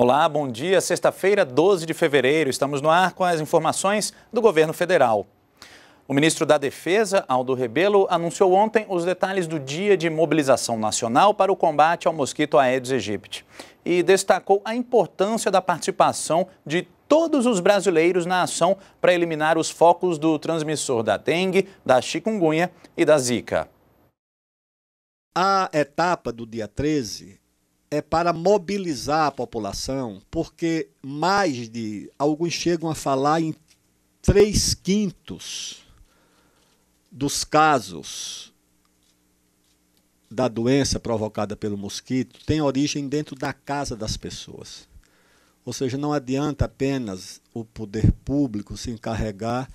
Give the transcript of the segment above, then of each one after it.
Olá, bom dia. Sexta-feira, 12 de fevereiro, estamos no ar com as informações do governo federal. O ministro da Defesa, Aldo Rebelo, anunciou ontem os detalhes do dia de mobilização nacional para o combate ao mosquito Aedes aegypti e destacou a importância da participação de todos os brasileiros na ação para eliminar os focos do transmissor da dengue, da chikungunya e da zika. A etapa do dia 13 é para mobilizar a população, porque mais de. Alguns chegam a falar em três quintos dos casos da doença provocada pelo mosquito tem origem dentro da casa das pessoas. Ou seja, não adianta apenas o poder público se encarregar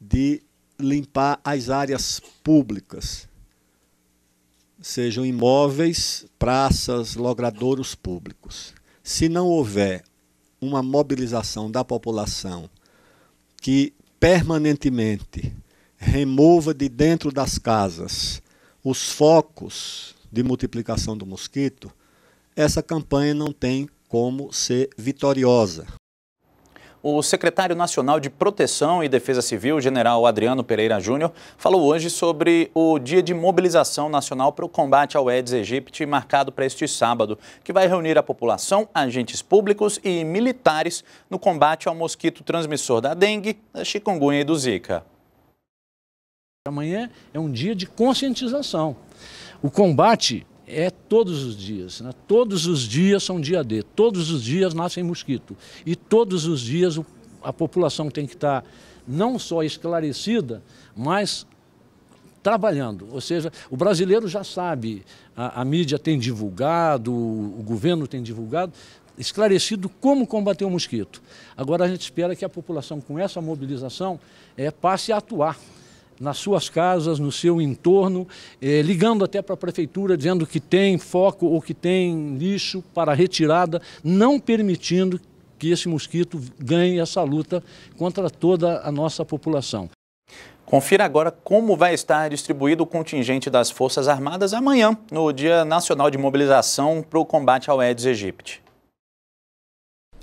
de limpar as áreas públicas sejam imóveis, praças, logradouros públicos. Se não houver uma mobilização da população que permanentemente remova de dentro das casas os focos de multiplicação do mosquito, essa campanha não tem como ser vitoriosa. O secretário nacional de Proteção e Defesa Civil, general Adriano Pereira Júnior, falou hoje sobre o dia de mobilização nacional para o combate ao Aedes aegypti, marcado para este sábado, que vai reunir a população, agentes públicos e militares no combate ao mosquito transmissor da dengue, da chikungunya e do zika. Amanhã é um dia de conscientização. O combate é todos os dias. Né? Todos os dias são dia D, todos os dias nascem mosquito. E todos os dias a população tem que estar tá não só esclarecida, mas trabalhando. Ou seja, o brasileiro já sabe, a, a mídia tem divulgado, o, o governo tem divulgado, esclarecido como combater o mosquito. Agora a gente espera que a população, com essa mobilização, é, passe a atuar nas suas casas, no seu entorno, eh, ligando até para a prefeitura, dizendo que tem foco ou que tem lixo para retirada, não permitindo que esse mosquito ganhe essa luta contra toda a nossa população. Confira agora como vai estar distribuído o contingente das Forças Armadas amanhã, no Dia Nacional de Mobilização para o Combate ao Aedes aegypti.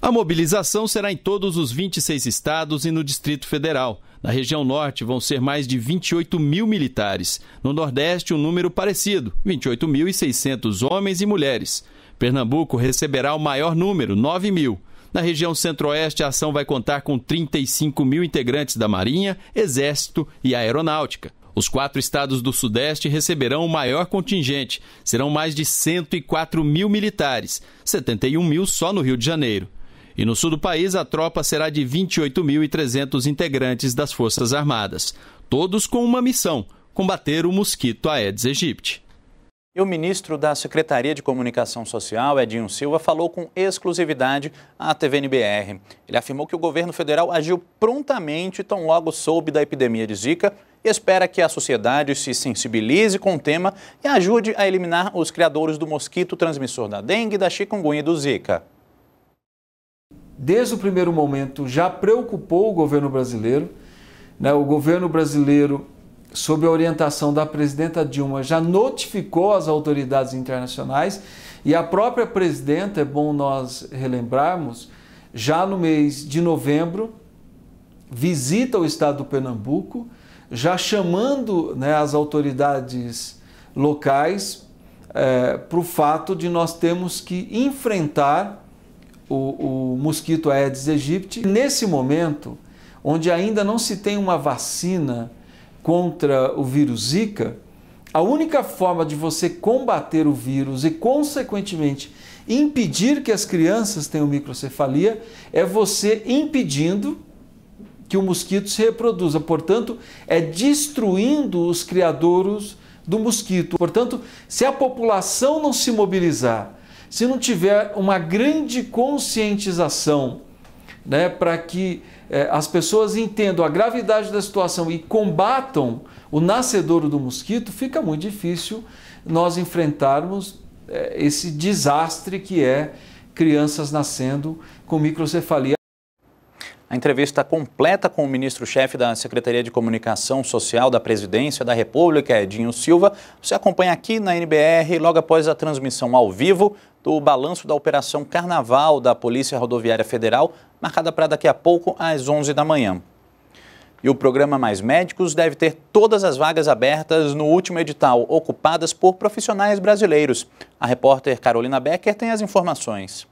A mobilização será em todos os 26 estados e no Distrito Federal. Na região norte vão ser mais de 28 mil militares. No Nordeste, um número parecido: 28.600 homens e mulheres. Pernambuco receberá o maior número, 9 mil. Na região centro-oeste, a ação vai contar com 35 mil integrantes da Marinha, Exército e Aeronáutica. Os quatro estados do Sudeste receberão o maior contingente. Serão mais de 104 mil militares, 71 mil só no Rio de Janeiro. E no sul do país, a tropa será de 28.300 integrantes das Forças Armadas, todos com uma missão: combater o mosquito Aedes aegypti. E o ministro da Secretaria de Comunicação Social, Edinho Silva, falou com exclusividade à TVNBR. Ele afirmou que o governo federal agiu prontamente tão logo soube da epidemia de Zika e espera que a sociedade se sensibilize com o tema e ajude a eliminar os criadores do mosquito transmissor da dengue, da chikungunya e do Zika desde o primeiro momento, já preocupou o governo brasileiro. Né? O governo brasileiro, sob a orientação da presidenta Dilma, já notificou as autoridades internacionais e a própria presidenta, é bom nós relembrarmos, já no mês de novembro, visita o estado do Pernambuco, já chamando né, as autoridades locais é, eh, para o fato de nós termos que enfrentar o, o mosquito Aedes aegypti. Nesse momento, onde ainda não se tem uma vacina contra o vírus Zika, a única forma de você combater o vírus e, consequentemente, impedir que as crianças tenham microcefalia é você impedindo que o mosquito se reproduza. Portanto, é destruindo os criadouros do mosquito. Portanto, se a população não se mobilizar, se não tiver uma grande conscientização né, para que eh, as pessoas entendam a gravidade da situação e combatam o nascedor do mosquito, fica muito difícil nós enfrentarmos eh, esse desastre que é crianças nascendo com microcefalia. A entrevista tá completa com o ministro-chefe da Secretaria de Comunicação Social da Presidência da República, Edinho Silva, você acompanha aqui na NBR logo após a transmissão ao vivo do balanço da Operação Carnaval da Polícia Rodoviária Federal, marcada para daqui a pouco às 11 da manhã. E o programa Mais Médicos deve ter todas as vagas abertas no último edital, ocupadas por profissionais brasileiros. A repórter Carolina Becker tem as informações.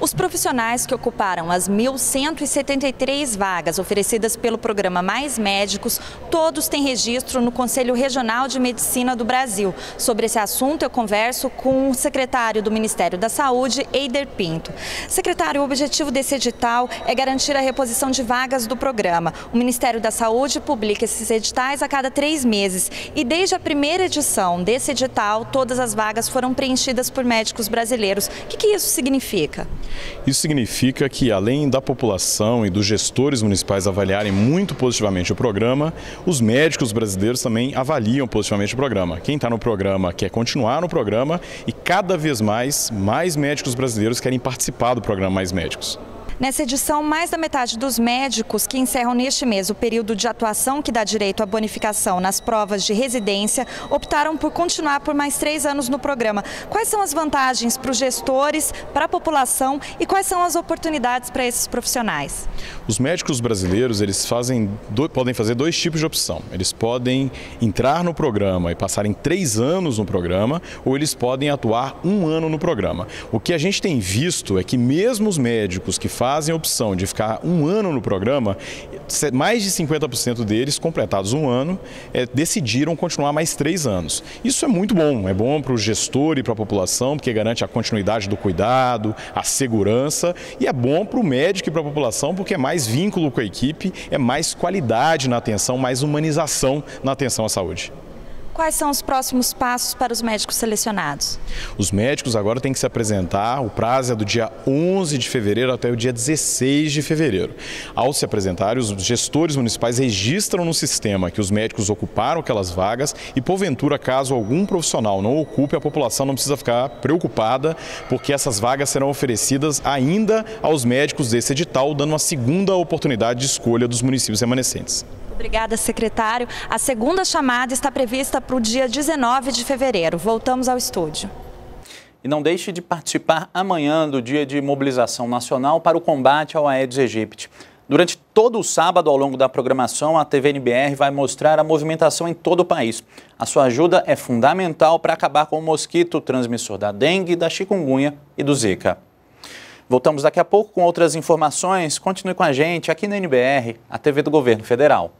Os profissionais que ocuparam as 1.173 vagas oferecidas pelo programa Mais Médicos, todos têm registro no Conselho Regional de Medicina do Brasil. Sobre esse assunto, eu converso com o secretário do Ministério da Saúde, Eider Pinto. Secretário, o objetivo desse edital é garantir a reposição de vagas do programa. O Ministério da Saúde publica esses editais a cada três meses e desde a primeira edição desse edital, todas as vagas foram preenchidas por médicos brasileiros. O que, que isso significa? Isso significa que, além da população e dos gestores municipais avaliarem muito positivamente o programa, os médicos brasileiros também avaliam positivamente o programa. Quem está no programa quer continuar no programa e, cada vez mais, mais médicos brasileiros querem participar do programa Mais Médicos. Nessa edição, mais da metade dos médicos que encerram neste mês o período de atuação que dá direito à bonificação nas provas de residência optaram por continuar por mais três anos no programa. Quais são as vantagens para os gestores, para a população e quais são as oportunidades para esses profissionais? Os médicos brasileiros eles fazem, do, podem fazer dois tipos de opção. Eles podem entrar no programa e passarem três anos no programa ou eles podem atuar um ano no programa. O que a gente tem visto é que mesmo os médicos que fazem fazem a opção de ficar um ano no programa, mais de 50% deles, completados um ano, é, decidiram continuar mais três anos. Isso é muito bom, é bom para o gestor e para a população, porque garante a continuidade do cuidado, a segurança, e é bom para o médico e para a população, porque é mais vínculo com a equipe, é mais qualidade na atenção, mais humanização na atenção à saúde. Quais são os próximos passos para os médicos selecionados? Os médicos agora têm que se apresentar, o prazo é do dia 11 de fevereiro até o dia 16 de fevereiro. Ao se apresentarem, os gestores municipais registram no sistema que os médicos ocuparam aquelas vagas e, porventura, caso algum profissional não ocupe, a população não precisa ficar preocupada, porque essas vagas serão oferecidas ainda aos médicos desse edital, dando uma segunda oportunidade de escolha dos municípios remanescentes. Obrigada, secretário. A segunda chamada está prevista para o dia 19 de fevereiro. Voltamos ao estúdio. E não deixe de participar amanhã do dia de mobilização nacional para o combate ao Aedes aegypti. Durante todo o sábado, ao longo da programação, a TV NBR vai mostrar a movimentação em todo o país. A sua ajuda é fundamental para acabar com o mosquito transmissor da dengue, da chikungunya e do zika. Voltamos daqui a pouco com outras informações. Continue com a gente aqui na NBR, a TV do Governo Federal.